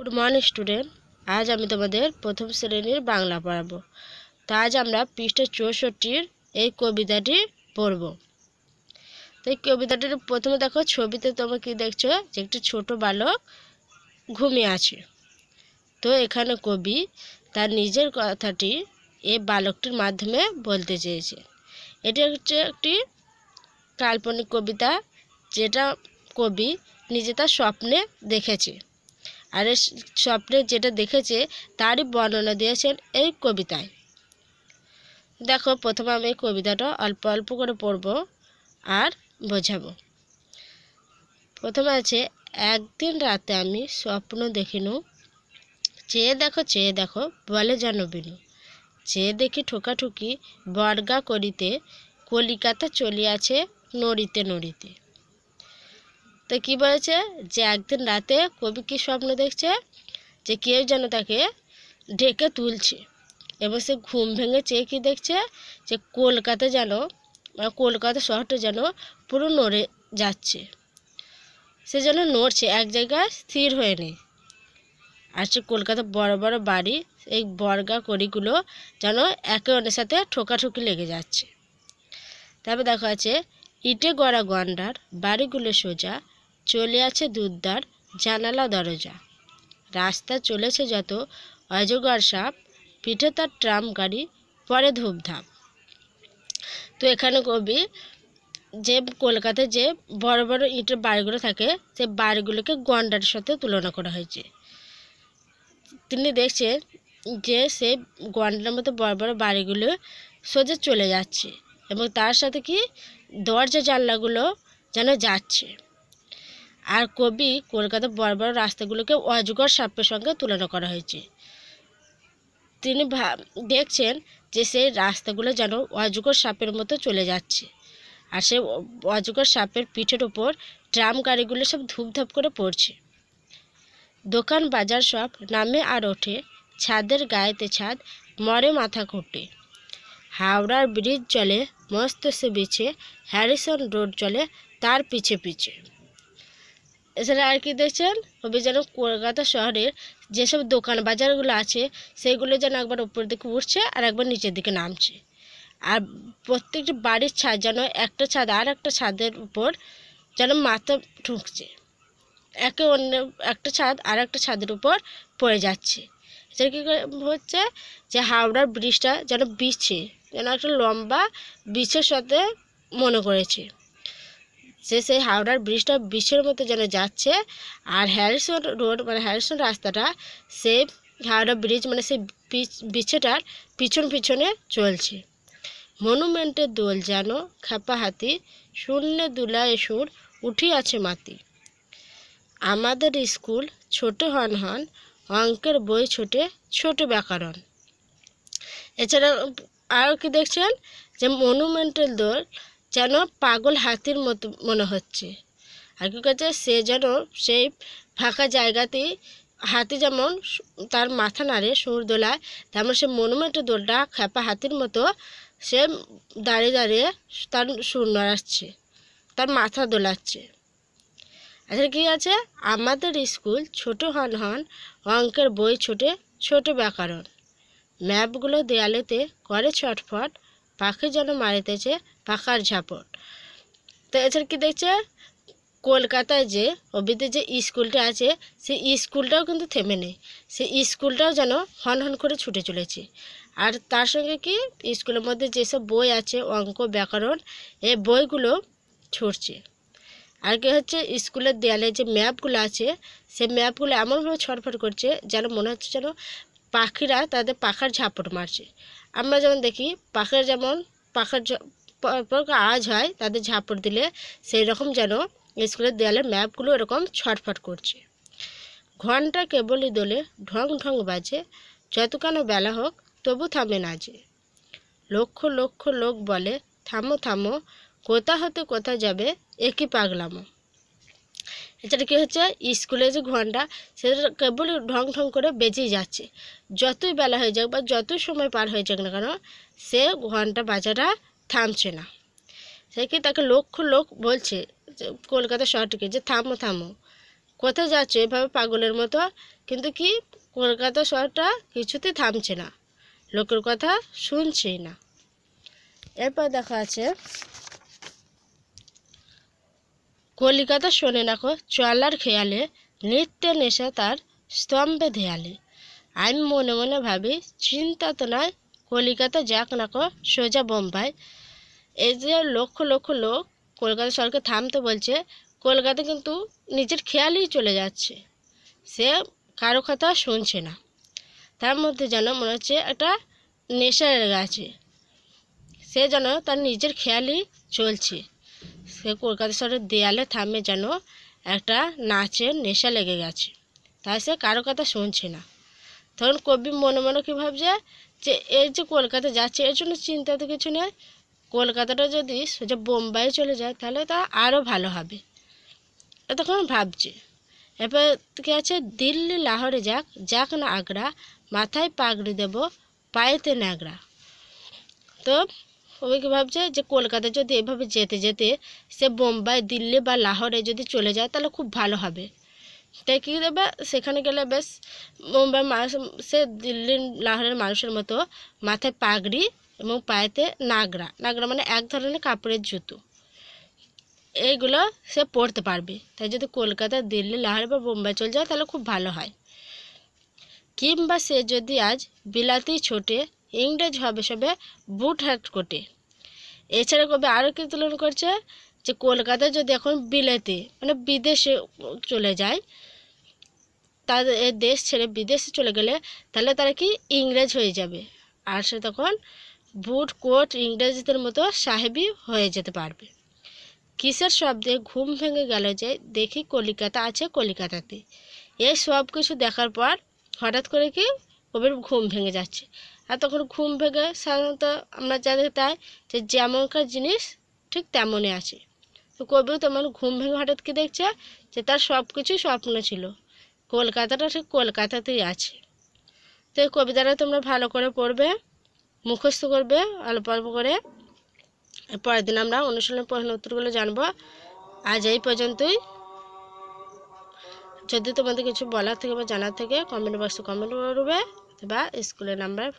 good morning student আজ আমি তোমাদের প্রথম শ্রেণীর বাংলা পড়াবো তো আজ আমরা পৃষ্ঠা চৌষট্টির এই কবিতাটি পড়ব তো এই কবিতাটির প্রথমে দেখো ছবিতে তোমরা কি দেখছো যে একটি ছোট বালক ঘুমিয়ে আছে তো এখানে কবি তার নিজের কথাটি এই বালকটির মাধ্যমে বলতে চেয়েছে এটি হচ্ছে একটি কাল্পনিক কবিতা যেটা কবি নিজে তার স্বপ্নে দেখেছে আর স্বপ্নে যেটা দেখেছে তারই বর্ণনা দিয়েছেন এই কবিতায় দেখো প্রথমে আমি কবিতাটা অল্প অল্প করে পড়ব আর বোঝাবো প্রথমে আছে একদিন রাতে আমি স্বপ্ন দেখিনু চেয়ে দেখো চেয়ে দেখো বলে জানবিনু চেয়ে দেখি ঠোকাঠুকি বর্গা করিতে কলিকাতা চলিয়াছে নড়িতে নড়িতে তো কি বলেছে যে একদিন রাতে কবি কি স্বপ্ন দেখছে যে কেউ যেন তাকে ঢেকে তুলছে এবং সে ঘুম ভেঙে চেয়ে কী দেখছে যে কলকাতা যেন কলকাতা শহরটা যেন পুরো নড়ে যাচ্ছে সে যেন নড়ছে এক জায়গায় স্থির হয়ে নেই আর সে কলকাতা বড় বড় বাড়ি এই বর্গা কড়িগুলো যেন একে অন্যের সাথে ঠোকাঠুকি লেগে যাচ্ছে তারপর দেখা আছে ইটে গড়া গন্ডার বাড়িগুলো সোজা চলে আছে দুর্দার জানালা দরজা রাস্তা চলেছে যত অজগর সাপ পিঠে তার ট্রাম গাড়ি পরে ধূপধাপ তো এখানে কবি যে কলকাতায় যে বড় বড় ইটের বাড়িগুলো থাকে সে বাড়িগুলোকে গন্ডার সাথে তুলনা করা হয়েছে তিনি দেখছেন যে সে গন্ডার মতো বড় বড় বাড়িগুলো সোজা চলে যাচ্ছে এবং তার সাথে কি দরজা জানলাগুলো যেন যাচ্ছে আর কবি কলকাতার বড় বড় রাস্তাগুলোকে অজগর সাপের সঙ্গে তুলনা করা হয়েছে তিনি দেখছেন যে সেই রাস্তাগুলো যেন অজগর সাপের মতো চলে যাচ্ছে আর সে অজগর সাপের পিঠের ওপর ট্রাম গাড়িগুলো সব ধূপধাপ করে পড়ছে দোকান বাজার সব নামে আর ওঠে ছাদের গায়েতে ছাদ মরে মাথা ঘটে হাওড়ার ব্রিজ চলে মস্ত সে বিছে হ্যারিসন রোড চলে তার পিছে পিছে এছাড়া আর কি দেখছেন হবে যেন কলকাতা শহরের যেসব দোকান বাজারগুলো আছে সেগুলো যেন একবার উপর দিকে উঠছে আর একবার নিচের দিকে নামছে আর প্রত্যেকটি বাড়ির ছাদ যেন একটা ছাদ আর একটা ছাদের উপর যেন মাথা ঠুকছে একে অন্য একটা ছাদ আর একটা ছাদের উপর পড়ে যাচ্ছে এছাড়া কী হচ্ছে যে হাওড়ার ব্রিজটা যেন বিছে যেন একটা লম্বা বিছের সাথে মনে করেছে সে সেই হাওড়ার ব্রিজটা বিশ্বের মতো যেন যাচ্ছে আর হ্যারিসন রোড মানে হ্যারিসন রাস্তাটা সে হাওড়া ব্রিজ মানে সেই বিছেটার পিছন পিছনে চলছে মনুমেন্টের দোল যেন খাপা হাতি শূন্য দুলায় সুর আছে মাতি আমাদের স্কুল ছোট হন হন অঙ্কের বই ছোটে ছোট ব্যাকরণ এছাড়া আরও কি দেখছেন যে মনুমেন্টাল দোল যেন পাগল হাতির মতো মনে হচ্ছে কাছে সে যেন সেই ফাঁকা জায়গাতেই হাতি যেমন তার মাথা নাড়ে সুর দোলায় তেমন সে মনুমেন্টের দোলটা খ্যাপা হাতির মতো সে দাঁড়িয়ে দাঁড়িয়ে তার সুর নাড়াচ্ছে তার মাথা দোলাচ্ছে আচ্ছা কী আছে আমাদের স্কুল ছোট হন হন অঙ্কের বই ছোটে ছোট ব্যাকরণ ম্যাপগুলো দেয়ালেতে করে ছটফট পাখি যেন মারিতেছে পাখার ঝাপট তো এছাড়া কি দেখছে কলকাতায় যে অবিতে যে স্কুলটা আছে সেই স্কুলটাও কিন্তু থেমে নেই সেই স্কুলটাও যেন হন হন করে ছুটে চলেছে আর তার সঙ্গে কি স্কুলের মধ্যে যেসব বই আছে অঙ্ক ব্যাকরণ এই বইগুলো ছুটছে আর কি হচ্ছে স্কুলের দেয়ালে যে ম্যাপগুলো আছে সেই ম্যাপগুলো এমনভাবে ছটফট করছে যেন মনে হচ্ছে যেন পাখিরা তাদের পাখার ঝাপট মারছে আমরা যেমন দেখি পাখিরা যেমন পাখার আওয়াজ হয় তাদের ঝাপট দিলে সেই রকম যেন স্কুলের দেয়ালের ম্যাপগুলো এরকম ছটফট করছে ঘন্টা কেবলই দোলে ঢং ঢং বাজে যত কেন বেলা হোক তবু থামে না যে লক্ষ লক্ষ লোক বলে থামো থামো কোথা হতে কোথা যাবে একই পাগলামো এছাড়া কী হচ্ছে স্কুলে যে ঘন্টা সেটা কেবল ঢং ঢং করে বেজেই যাচ্ছে যতই বেলা হয়ে যাক বা যতই সময় পার হয়ে যাক না কেন সে ঘন্টা বাজারটা থামছে না সে কি তাকে লক্ষ লোক বলছে কলকাতা শহরটিকে যে থামো থামো কোথায় যাচ্ছ এভাবে পাগলের মতো কিন্তু কি কলকাতা শহরটা কিছুতেই থামছে না লোকের কথা শুনছেই না এরপর দেখা আছে কলিকাতা শোনে নাকো চলার খেয়ালে নৃত্য নেশা তার স্তম্ভে দেয়ালে আমি মনে মনে ভাবি চিন্তা তো নয় কলিকাতা যাক নাকো সোজা বোম্বাই এই যে লক্ষ লক্ষ লোক কলকাতা সরকার থামতে বলছে কলকাতা কিন্তু নিজের খেয়ালেই চলে যাচ্ছে সে কারো কথা শুনছে না তার মধ্যে যেন মনে হচ্ছে একটা নেশা গেছে সে যেন তার নিজের খেয়ালই চলছে সে কলকাতা শহরের দেয়ালে থামে যেন একটা নাচের নেশা লেগে গেছে তাই সে কারো কথা শুনছে না তখন কবি মনে মনে কী ভাবছে যে এই যে কলকাতা যাচ্ছে এর জন্য চিন্তা তো কিছু নেই কলকাতাটা যদি সোজা বোম্বাই চলে যায় তাহলে তা আরও ভালো হবে এতক্ষণ ভাবছে এবার কী আছে দিল্লি লাহোরে যাক যাক না আগ্রা মাথায় পাগড়ি দেব পায়েতে নাগড়া তো ওই ভাবছে যে কলকাতা যদি এভাবে যেতে যেতে সে বোম্বাই দিল্লি বা লাহোরে যদি চলে যায় তাহলে খুব ভালো হবে তাই কী দেবে সেখানে গেলে বেশ বোম্বাই মানুষ সে দিল্লির লাহোরের মানুষের মতো মাথায় পাগড়ি এবং পায়েতে নাগরা নাগরা মানে এক ধরনের কাপড়ের জুতো এইগুলো সে পড়তে পারবে তাই যদি কলকাতা দিল্লি লাহোর বা বোম্বাই চলে যায় তাহলে খুব ভালো হয় কিংবা সে যদি আজ বিলাতি ছোটে ইংরেজ হবে সবে বুট হ্যাট কোটে এছাড়া কবি আরও কি তুলনা করছে যে কলকাতায় যদি এখন বিলেতে মানে বিদেশে চলে যায় তাদের এ দেশ ছেড়ে বিদেশে চলে গেলে তাহলে তারা কি ইংরেজ হয়ে যাবে আর সে তখন বুট কোট ইংরেজদের মতো সাহেবই হয়ে যেতে পারবে কিসের শব্দে ঘুম ভেঙে গেল যে দেখি কলিকাতা আছে কলিকাতাতে এই সব কিছু দেখার পর হঠাৎ করে কি কবির ঘুম ভেঙে যাচ্ছে আর তখন ঘুম ভেঙে সাধারণত আমরা যাদের তাই যে যেমনকার জিনিস ঠিক তেমনই আছে তো কবিও তেমন ঘুম ভেঙে হঠাৎ কি দেখছে যে তার সব কিছুই স্বপ্ন ছিল কলকাতাটা ঠিক কলকাতাতেই আছে তো এই কবিতাটা তোমরা ভালো করে পড়বে মুখস্থ করবে অল্প অল্প করে পরের দিন আমরা অনুশীলনের প্রশ্ন উত্তরগুলো জানবো আজ এই পর্যন্তই যদি তোমাদের কিছু বলার থেকে বা জানার থেকে কমেন্ট বক্সে কমেন্ট করবে বা স্কুলের নাম্বার